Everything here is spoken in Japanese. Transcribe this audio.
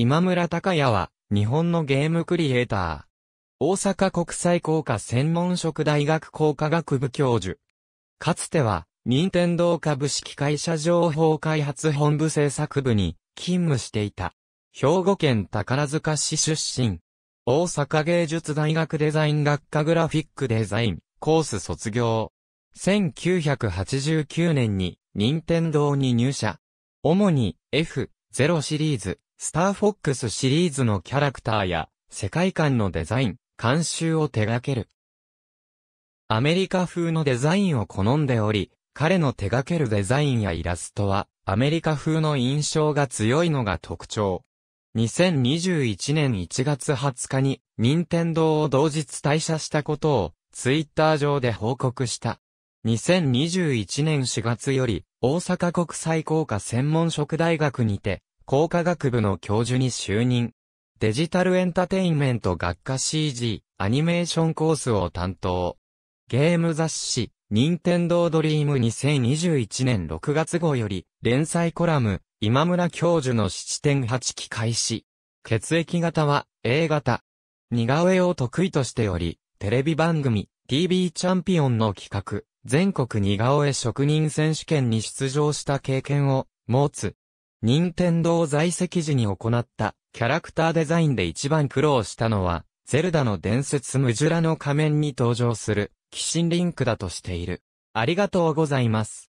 今村隆也は、日本のゲームクリエイター。大阪国際工科専門職大学工科学部教授。かつては、任天堂株式会社情報開発本部制作部に勤務していた。兵庫県宝塚市出身。大阪芸術大学デザイン学科グラフィックデザインコース卒業。1989年に任天堂に入社。主に F0 シリーズ、スターフォックスシリーズのキャラクターや世界観のデザイン、監修を手掛ける。アメリカ風のデザインを好んでおり、彼の手掛けるデザインやイラストはアメリカ風の印象が強いのが特徴。2021年1月20日に、任天堂を同日退社したことを、ツイッター上で報告した。2021年4月より、大阪国際工科専門職大学にて、工科学部の教授に就任。デジタルエンタテインメント学科 CG、アニメーションコースを担当。ゲーム雑誌、任天堂ドリーム2021年6月号より、連載コラム、今村教授の7.8期開始。血液型は A 型。似顔絵を得意としており、テレビ番組、TV チャンピオンの企画、全国似顔絵職人選手権に出場した経験を持つ。任天堂在籍時に行ったキャラクターデザインで一番苦労したのは、ゼルダの伝説ムジュラの仮面に登場する、キシンリンクだとしている。ありがとうございます。